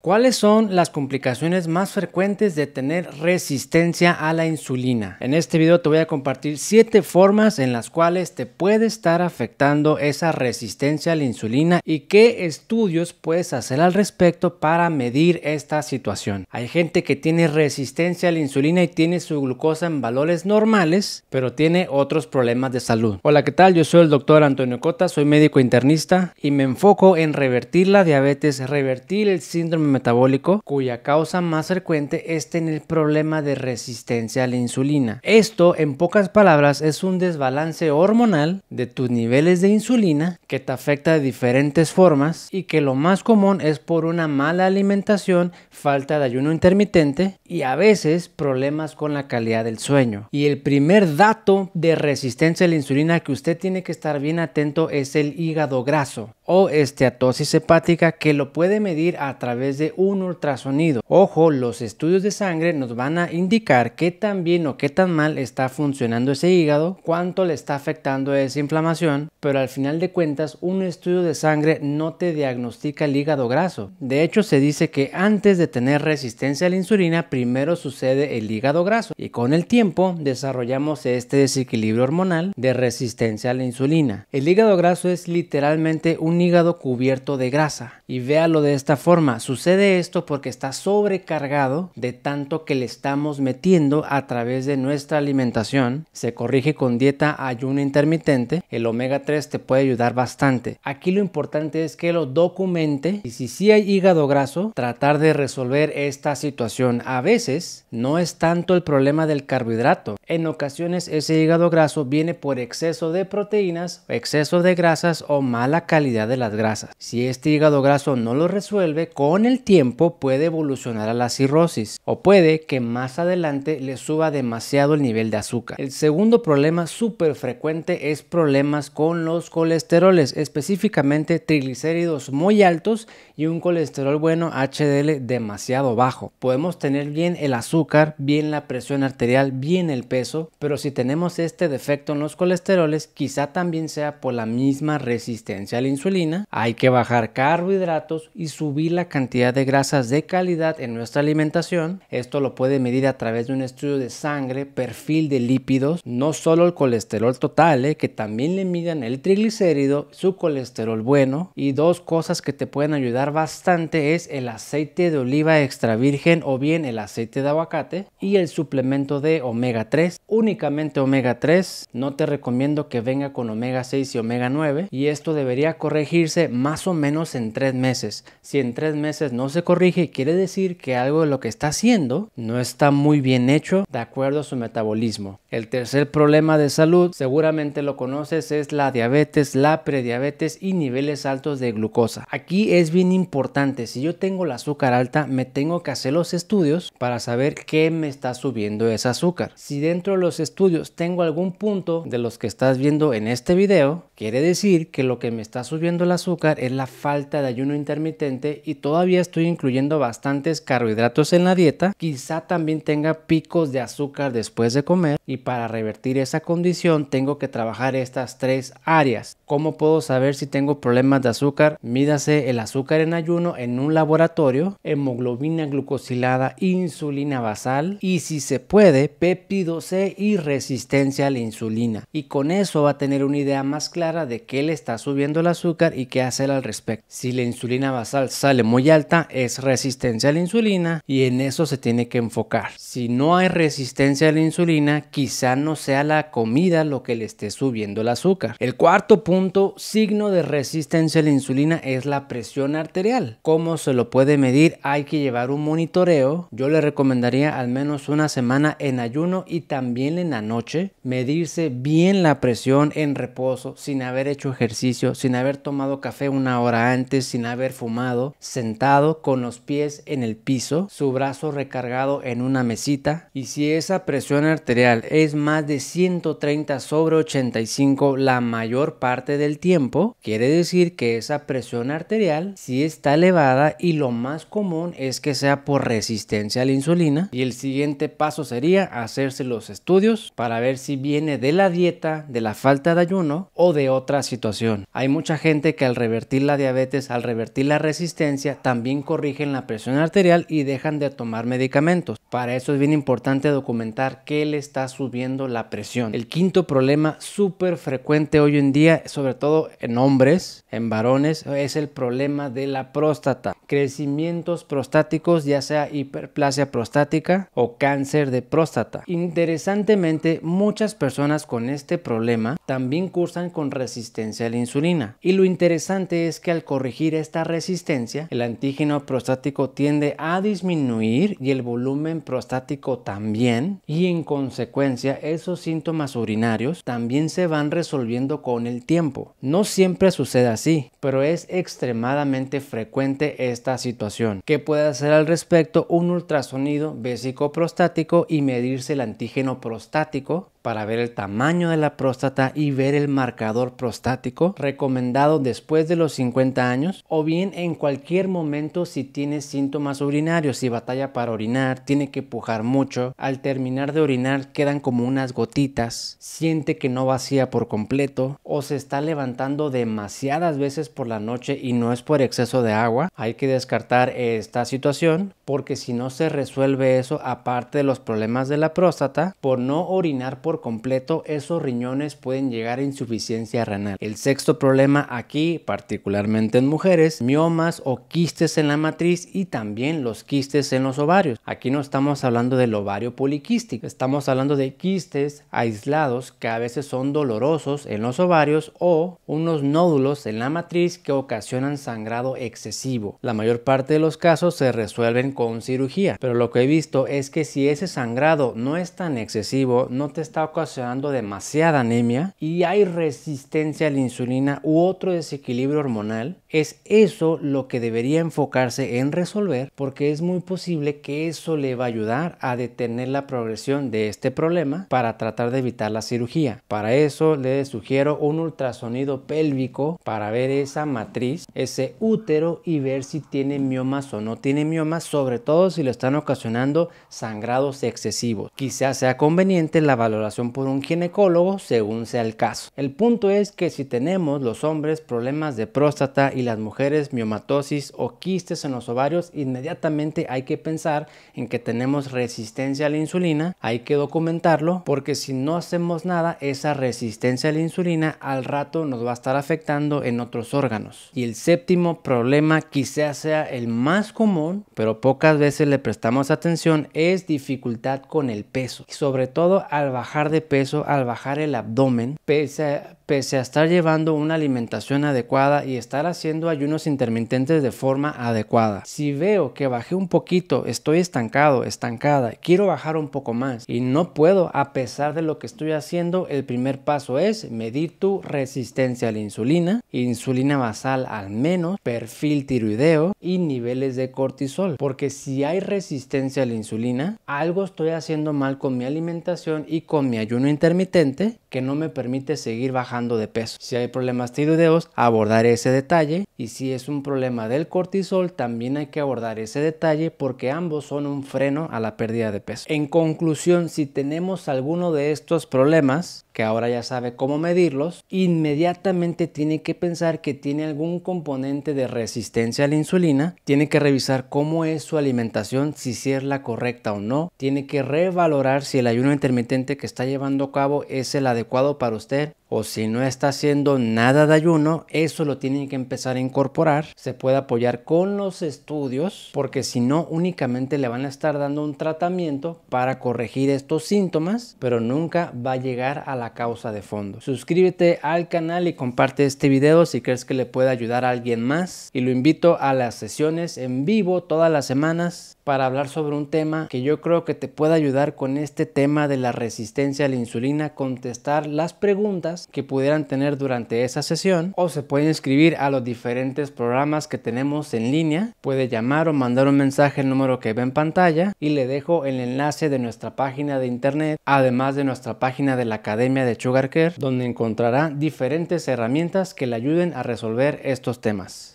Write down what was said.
¿Cuáles son las complicaciones más frecuentes de tener resistencia a la insulina? En este video te voy a compartir 7 formas en las cuales te puede estar afectando esa resistencia a la insulina y qué estudios puedes hacer al respecto para medir esta situación. Hay gente que tiene resistencia a la insulina y tiene su glucosa en valores normales, pero tiene otros problemas de salud. Hola, ¿qué tal? Yo soy el doctor Antonio Cota, soy médico internista y me enfoco en revertir la diabetes, revertir el síndrome metabólico, cuya causa más frecuente es tener problema de resistencia a la insulina. Esto, en pocas palabras, es un desbalance hormonal de tus niveles de insulina que te afecta de diferentes formas y que lo más común es por una mala alimentación, falta de ayuno intermitente y a veces problemas con la calidad del sueño. Y el primer dato de resistencia a la insulina que usted tiene que estar bien atento es el hígado graso o esteatosis hepática que lo puede medir a través de un ultrasonido. Ojo, los estudios de sangre nos van a indicar qué tan bien o qué tan mal está funcionando ese hígado, cuánto le está afectando esa inflamación, pero al final de cuentas un estudio de sangre no te diagnostica el hígado graso. De hecho, se dice que antes de tener resistencia a la insulina, primero sucede el hígado graso y con el tiempo desarrollamos este desequilibrio hormonal de resistencia a la insulina. El hígado graso es literalmente un hígado cubierto de grasa. Y véalo de esta forma, sucede esto porque está sobrecargado de tanto que le estamos metiendo a través de nuestra alimentación. Se corrige con dieta ayuno intermitente, el omega 3 te puede ayudar bastante. Aquí lo importante es que lo documente y si sí hay hígado graso, tratar de resolver esta situación. A veces no es tanto el problema del carbohidrato, en ocasiones ese hígado graso viene por exceso de proteínas, exceso de grasas o mala calidad de las grasas. Si este hígado graso no lo resuelve, con el tiempo puede evolucionar a la cirrosis o puede que más adelante le suba demasiado el nivel de azúcar. El segundo problema súper frecuente es problemas con los colesteroles, específicamente triglicéridos muy altos y un colesterol bueno HDL demasiado bajo. Podemos tener bien el azúcar, bien la presión arterial, bien el peso, pero si tenemos este defecto en los colesteroles, quizá también sea por la misma resistencia al la insulina hay que bajar carbohidratos y subir la cantidad de grasas de calidad en nuestra alimentación. Esto lo puede medir a través de un estudio de sangre, perfil de lípidos, no solo el colesterol total, eh, que también le midan el triglicérido, su colesterol bueno. Y dos cosas que te pueden ayudar bastante es el aceite de oliva extra virgen o bien el aceite de aguacate y el suplemento de omega 3. Únicamente omega 3, no te recomiendo que venga con omega 6 y omega 9 y esto debería correr corregirse más o menos en tres meses. Si en tres meses no se corrige, quiere decir que algo de lo que está haciendo no está muy bien hecho de acuerdo a su metabolismo. El tercer problema de salud, seguramente lo conoces, es la diabetes, la prediabetes y niveles altos de glucosa. Aquí es bien importante, si yo tengo el azúcar alta, me tengo que hacer los estudios para saber qué me está subiendo ese azúcar. Si dentro de los estudios tengo algún punto de los que estás viendo en este video, quiere decir que lo que me está subiendo el azúcar es la falta de ayuno intermitente y todavía estoy incluyendo bastantes carbohidratos en la dieta. Quizá también tenga picos de azúcar después de comer y para revertir esa condición tengo que trabajar estas tres áreas. ¿Cómo puedo saber si tengo problemas de azúcar? Mídase el azúcar en ayuno en un laboratorio, hemoglobina glucosilada, insulina basal y si se puede, péptido C y resistencia a la insulina. Y con eso va a tener una idea más clara de qué le está subiendo el azúcar y qué hacer al respecto. Si la insulina basal sale muy alta, es resistencia a la insulina y en eso se tiene que enfocar. Si no hay resistencia a la insulina, quizás quizá no sea la comida lo que le esté subiendo el azúcar. El cuarto punto, signo de resistencia a la insulina, es la presión arterial. ¿Cómo se lo puede medir? Hay que llevar un monitoreo. Yo le recomendaría al menos una semana en ayuno y también en la noche. Medirse bien la presión en reposo, sin haber hecho ejercicio, sin haber tomado café una hora antes, sin haber fumado, sentado con los pies en el piso, su brazo recargado en una mesita. Y si esa presión arterial es es más de 130 sobre 85 la mayor parte del tiempo, quiere decir que esa presión arterial sí está elevada y lo más común es que sea por resistencia a la insulina. Y el siguiente paso sería hacerse los estudios para ver si viene de la dieta, de la falta de ayuno o de otra situación. Hay mucha gente que al revertir la diabetes, al revertir la resistencia, también corrigen la presión arterial y dejan de tomar medicamentos. Para eso es bien importante documentar qué le está sucediendo la presión. El quinto problema súper frecuente hoy en día, sobre todo en hombres, en varones, es el problema de la próstata. Crecimientos prostáticos, ya sea hiperplasia prostática o cáncer de próstata. Interesantemente, muchas personas con este problema también cursan con resistencia a la insulina. Y lo interesante es que al corregir esta resistencia, el antígeno prostático tiende a disminuir y el volumen prostático también y en consecuencia esos síntomas urinarios también se van resolviendo con el tiempo. No siempre sucede así, pero es extremadamente frecuente esta situación. ¿Qué puede hacer al respecto? Un ultrasonido vesicoprostático y medirse el antígeno prostático para ver el tamaño de la próstata y ver el marcador prostático recomendado después de los 50 años o bien en cualquier momento si tiene síntomas urinarios, si batalla para orinar, tiene que pujar mucho, al terminar de orinar quedan como unas gotitas, siente que no vacía por completo o se está levantando demasiadas veces por la noche y no es por exceso de agua, hay que descartar esta situación porque si no se resuelve eso, aparte de los problemas de la próstata, por no orinar por completo, esos riñones pueden llegar a insuficiencia renal. El sexto problema aquí, particularmente en mujeres, miomas o quistes en la matriz y también los quistes en los ovarios. Aquí no estamos hablando del ovario poliquístico, estamos hablando de quistes aislados que a veces son dolorosos en los ovarios o unos nódulos en la matriz que ocasionan sangrado excesivo. La mayor parte de los casos se resuelven con cirugía. Pero lo que he visto es que si ese sangrado no es tan excesivo, no te está ocasionando demasiada anemia y hay resistencia a la insulina u otro desequilibrio hormonal, es eso lo que debería enfocarse en resolver porque es muy posible que eso le va a ayudar a detener la progresión de este problema para tratar de evitar la cirugía. Para eso le sugiero un ultrasonido pélvico para ver esa matriz, ese útero y ver si tiene miomas o no tiene miomas sobre todo si le están ocasionando sangrados excesivos. Quizás sea conveniente la valoración por un ginecólogo según sea el caso. El punto es que si tenemos los hombres problemas de próstata y las mujeres miomatosis o quistes en los ovarios, inmediatamente hay que pensar en que tenemos resistencia a la insulina, hay que documentarlo porque si no hacemos nada, esa resistencia a la insulina al rato nos va a estar afectando en otros órganos. Y el séptimo problema quizás sea el más común, pero poco pocas veces le prestamos atención es dificultad con el peso, sobre todo al bajar de peso, al bajar el abdomen, pesa, pese a estar llevando una alimentación adecuada y estar haciendo ayunos intermitentes de forma adecuada. Si veo que bajé un poquito, estoy estancado, estancada, quiero bajar un poco más y no puedo a pesar de lo que estoy haciendo, el primer paso es medir tu resistencia a la insulina, insulina basal al menos, perfil tiroideo y niveles de cortisol, porque si hay resistencia a la insulina, algo estoy haciendo mal con mi alimentación y con mi ayuno intermitente que no me permite seguir bajando de peso. Si hay problemas tiroideos, abordaré ese detalle y si es un problema del cortisol, también hay que abordar ese detalle porque ambos son un freno a la pérdida de peso. En conclusión, si tenemos alguno de estos problemas, que ahora ya sabe cómo medirlos, inmediatamente tiene que pensar que tiene algún componente de resistencia a la insulina, tiene que revisar cómo es su alimentación, si, es la correcta o no, tiene que revalorar si el ayuno intermitente que está llevando a cabo es el adecuado para usted o si no está haciendo nada de ayuno, eso lo tienen que empezar a incorporar. Se puede apoyar con los estudios, porque si no, únicamente le van a estar dando un tratamiento para corregir estos síntomas, pero nunca va a llegar a la causa de fondo. Suscríbete al canal y comparte este video si crees que le puede ayudar a alguien más. Y lo invito a las sesiones en vivo todas las semanas para hablar sobre un tema que yo creo que te puede ayudar con este tema de la resistencia a la insulina, contestar las preguntas que pudieran tener durante esa sesión o se pueden inscribir a los diferentes programas que tenemos en línea. Puede llamar o mandar un mensaje al número que ve en pantalla y le dejo el enlace de nuestra página de internet, además de nuestra página de la Academia de Sugarcare, donde encontrará diferentes herramientas que le ayuden a resolver estos temas.